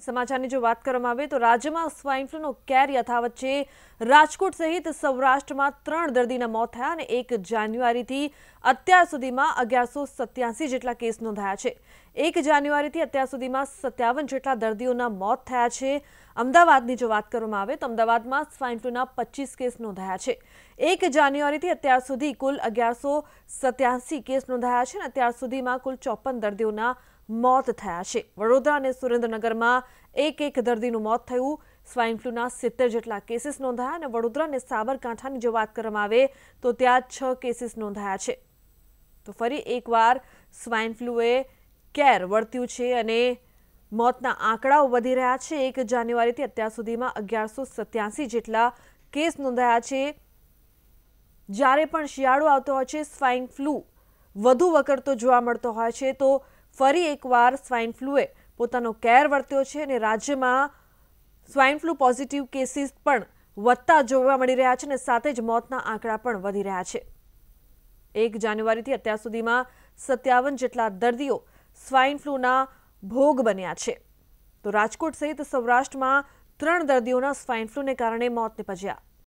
સમાચારની જો વાત કરવામાં આવે તો રાજ્યમાં સ્વાઇન ફ્લૂનો કેર યથાવત છે રાજકોટ સહિત સૌરાષ્ટ્રમાં ત્રણ દર્દીના મોત થયા અને એક જાન્યુઆરીથી અત્યાર સુધીમાં અગિયારસો સત્યાસી જેટલા કેસ નોંધાયા છે એક જાન્યુઆરીથી અત્યાર સુધીમાં સત્યાવન જેટલા દર્દીઓના મોત થયા છે અમદાવાદની જો વાત કરવામાં આવે તો અમદાવાદમાં સ્વાઇન ફ્લૂના પચીસ કેસ નોંધાયા છે એક જાન્યુઆરીથી અત્યાર સુધી કુલ અગિયારસો સત્યાસી કેસ નોંધાયા છે અને અત્યાર સુધીમાં કુલ ચોપન દર્દીઓના મોત થયા છે વડોદરા અને સુરેન્દ્રનગરમાં એક એક દર્દીનું મોત થયું સ્વાઇન ફ્લૂના સિત્તેર જેટલા કેસીસ નોંધાયા અને વડોદરા અને સાબરકાંઠાની જો વાત કરવામાં આવે તો ત્યાં છ કેસીસ નોંધાયા છે તો ફરી એકવાર સ્વાઇન ફ્લુએ કેર વર્ત્યું છે અને મોતના આંકડાઓ વધી રહ્યા છે એક જાન્યુઆરીથી અત્યાર સુધીમાં અગિયારસો સત્યાસી જેટલા કેસ નોંધાયા છે જ્યારે પણ શિયાળો આવતો હોય છે સ્વાઇન ફ્લૂ વધુ વકરતો જોવા મળતો હોય છે તો ફરી એકવાર સ્વાઇન ફ્લુએ પોતાનો કેર વર્ત્યો છે અને રાજ્યમાં સ્વાઇન ફ્લૂ પોઝિટિવ કેસીસ પણ વધતા જોવા મળી રહ્યા છે અને સાથે જ મોતના આંકડા પણ વધી રહ્યા છે એક જાન્યુઆરીથી અત્યાર સુધીમાં સત્યાવન જેટલા દર્દીઓ સ્વાઇન ફ્લૂના ભોગ બન્યા છે તો રાજકોટ સહિત સૌરાષ્ટ્રમાં ત્રણ દર્દીઓના સ્વાઇન ફ્લૂને કારણે મોત નિપજ્યા